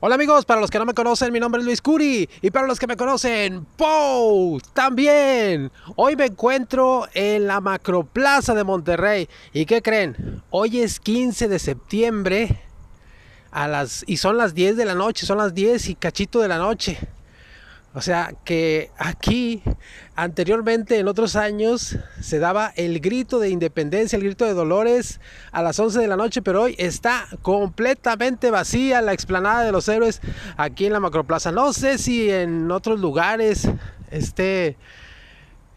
Hola amigos, para los que no me conocen, mi nombre es Luis Curi y para los que me conocen, ¡POW! También. Hoy me encuentro en la Macroplaza de Monterrey. ¿Y qué creen? Hoy es 15 de septiembre a las y son las 10 de la noche, son las 10 y cachito de la noche. O sea que aquí, anteriormente, en otros años, se daba el grito de independencia, el grito de Dolores a las 11 de la noche, pero hoy está completamente vacía la explanada de los héroes aquí en la Macroplaza. No sé si en otros lugares esté,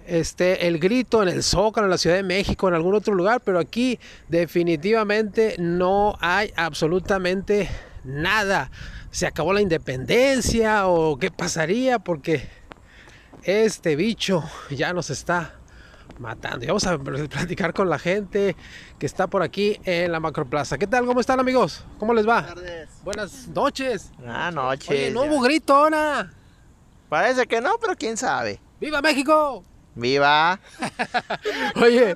este el grito en el Zócalo, en la Ciudad de México, en algún otro lugar, pero aquí definitivamente no hay absolutamente nada. Se acabó la independencia o qué pasaría porque este bicho ya nos está matando. Y vamos a platicar con la gente que está por aquí en la macroplaza. ¿Qué tal? ¿Cómo están amigos? ¿Cómo les va? Buenas, noches. Buenas noches. Oye, no hubo grito Parece que no, pero quién sabe. ¡Viva México! ¡Viva! Oye,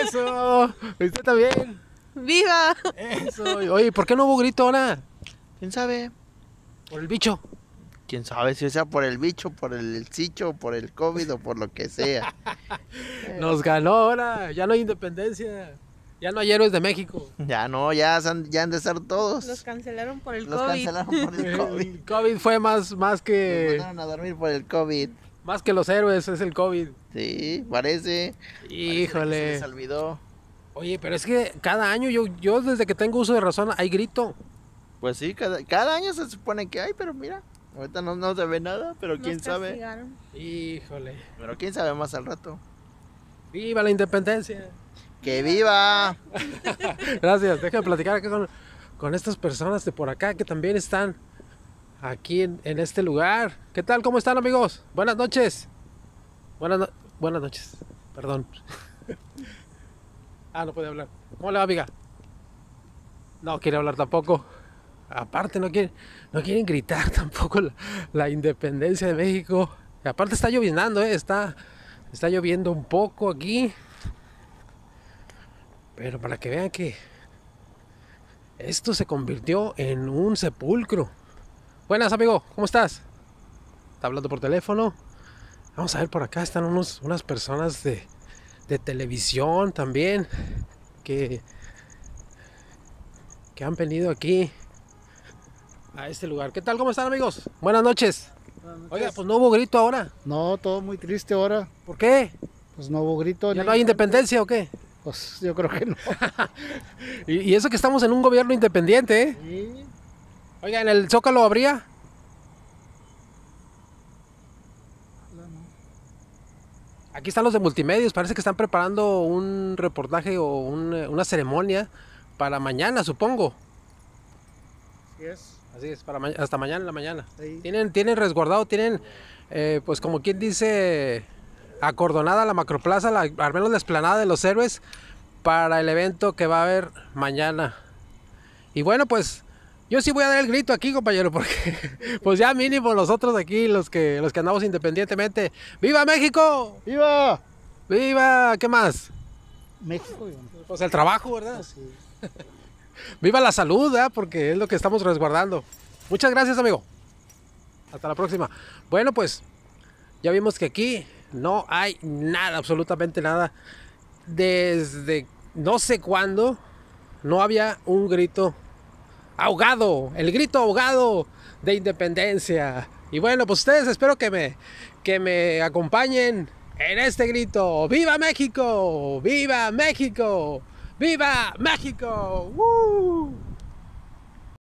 eso. ¿Usted también? ¡Viva! Eso. Oye, ¿por qué no hubo grito ahora? ¿Quién sabe? Por el bicho. Quién sabe si sea por el bicho, por el sicho, por el COVID o por lo que sea. Nos ganó ahora. Ya no hay independencia. Ya no hay héroes de México. Ya no, ya, han, ya de ser todos. Los cancelaron por el Los cancelaron por el COVID. El COVID fue más, más que. Nos mandaron a dormir por el COVID. Más que los héroes, es el COVID. Sí, parece. Híjole. se les olvidó. Oye, pero es que cada año yo, yo desde que tengo uso de razón hay grito. Pues sí, cada, año se supone que hay, pero mira, ahorita no, no se ve nada, pero quién sabe. Híjole. Pero quién sabe más al rato. ¡Viva la independencia! ¡Que viva! Gracias, déjame platicar acá con, con, estas personas de por acá que también están aquí en, este lugar. ¿Qué tal? ¿Cómo están amigos? Buenas noches. Buenas, buenas noches, perdón. Ah, no puede hablar. ¿Cómo le va, amiga? No quiere hablar tampoco. Aparte, no quieren, no gritar tampoco la, independencia de México. Y aparte está lloviendo, ¿eh? está, está lloviendo un poco aquí. Pero para que vean que esto se convirtió en un sepulcro. Buenas, amigo, ¿cómo estás? Está hablando por teléfono. Vamos a ver por acá, están unos, unas personas de, de televisión también que, que han venido aquí a este lugar. ¿Qué tal? ¿Cómo están amigos? Buenas noches. Oiga, pues no hubo grito ahora. No, todo muy triste ahora. ¿Por qué? Pues no hubo grito. ¿Ya no hay independencia o qué? Pues yo creo que no. y, eso que estamos en un gobierno independiente, ¿eh? Sí. Oiga, ¿en el Zócalo habría? Aquí están los de multimedios, parece que están preparando un reportaje o eh, una ceremonia para mañana, supongo. Así es. Así es, hasta mañana en la mañana. Tienen, tienen resguardado, tienen, eh, pues como quien dice, acordonada la macroplaza, la, al menos la esplanada de los héroes, para el evento que va a haber mañana. Y bueno, pues yo sí voy a dar el grito aquí, compañero, porque pues ya mínimo nosotros aquí, los que, los que andamos independientemente. ¡Viva México! ¡Viva! ¡Viva! ¿Qué más? México. Pues el trabajo, ¿verdad? Pues ¡Viva la salud, ¿eh? Porque es lo que estamos resguardando. Muchas gracias, amigo. Hasta la próxima. Bueno, pues ya vimos que aquí no hay nada, absolutamente nada. Desde no sé cuándo no había un grito ahogado, el grito ahogado de independencia. Y bueno, pues ustedes espero que me, que me acompañen en este grito. ¡Viva México! ¡Viva México! ¡Viva México!